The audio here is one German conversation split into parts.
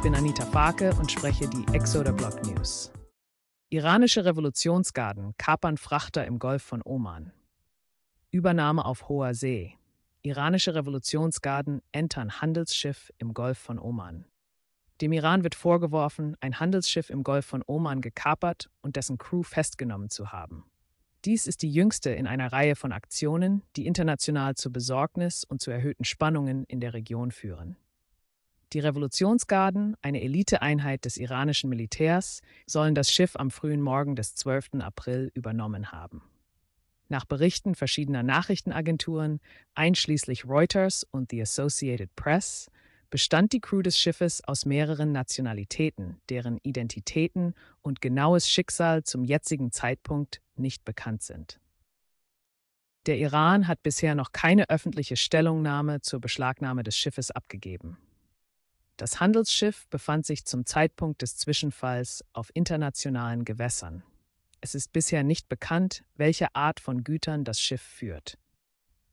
Ich bin Anita Farke und spreche die Exoder Block News. Iranische Revolutionsgarden kapern Frachter im Golf von Oman. Übernahme auf hoher See. Iranische Revolutionsgarden entern Handelsschiff im Golf von Oman. Dem Iran wird vorgeworfen, ein Handelsschiff im Golf von Oman gekapert und dessen Crew festgenommen zu haben. Dies ist die jüngste in einer Reihe von Aktionen, die international zu Besorgnis und zu erhöhten Spannungen in der Region führen. Die Revolutionsgarden, eine Eliteeinheit des iranischen Militärs, sollen das Schiff am frühen Morgen des 12. April übernommen haben. Nach Berichten verschiedener Nachrichtenagenturen, einschließlich Reuters und The Associated Press, bestand die Crew des Schiffes aus mehreren Nationalitäten, deren Identitäten und genaues Schicksal zum jetzigen Zeitpunkt nicht bekannt sind. Der Iran hat bisher noch keine öffentliche Stellungnahme zur Beschlagnahme des Schiffes abgegeben. Das Handelsschiff befand sich zum Zeitpunkt des Zwischenfalls auf internationalen Gewässern. Es ist bisher nicht bekannt, welche Art von Gütern das Schiff führt.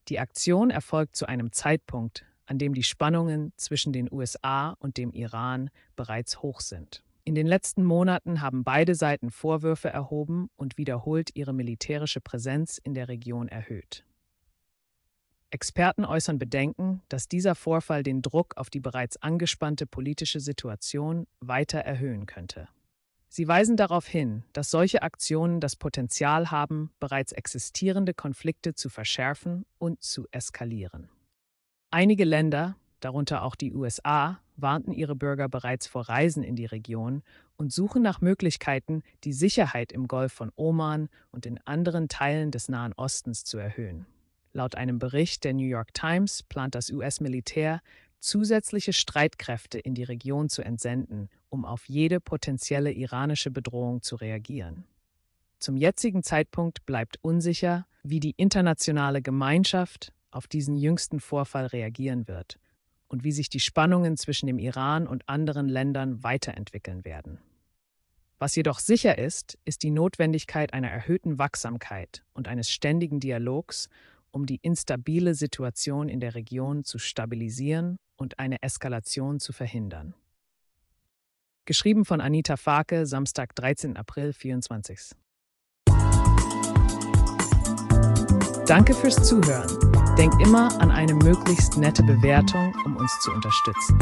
Die Aktion erfolgt zu einem Zeitpunkt, an dem die Spannungen zwischen den USA und dem Iran bereits hoch sind. In den letzten Monaten haben beide Seiten Vorwürfe erhoben und wiederholt ihre militärische Präsenz in der Region erhöht. Experten äußern Bedenken, dass dieser Vorfall den Druck auf die bereits angespannte politische Situation weiter erhöhen könnte. Sie weisen darauf hin, dass solche Aktionen das Potenzial haben, bereits existierende Konflikte zu verschärfen und zu eskalieren. Einige Länder, darunter auch die USA, warnten ihre Bürger bereits vor Reisen in die Region und suchen nach Möglichkeiten, die Sicherheit im Golf von Oman und in anderen Teilen des Nahen Ostens zu erhöhen. Laut einem Bericht der New York Times plant das US-Militär, zusätzliche Streitkräfte in die Region zu entsenden, um auf jede potenzielle iranische Bedrohung zu reagieren. Zum jetzigen Zeitpunkt bleibt unsicher, wie die internationale Gemeinschaft auf diesen jüngsten Vorfall reagieren wird und wie sich die Spannungen zwischen dem Iran und anderen Ländern weiterentwickeln werden. Was jedoch sicher ist, ist die Notwendigkeit einer erhöhten Wachsamkeit und eines ständigen Dialogs um die instabile Situation in der Region zu stabilisieren und eine Eskalation zu verhindern. Geschrieben von Anita Farke, Samstag, 13. April 24. Danke fürs Zuhören. Denk immer an eine möglichst nette Bewertung, um uns zu unterstützen.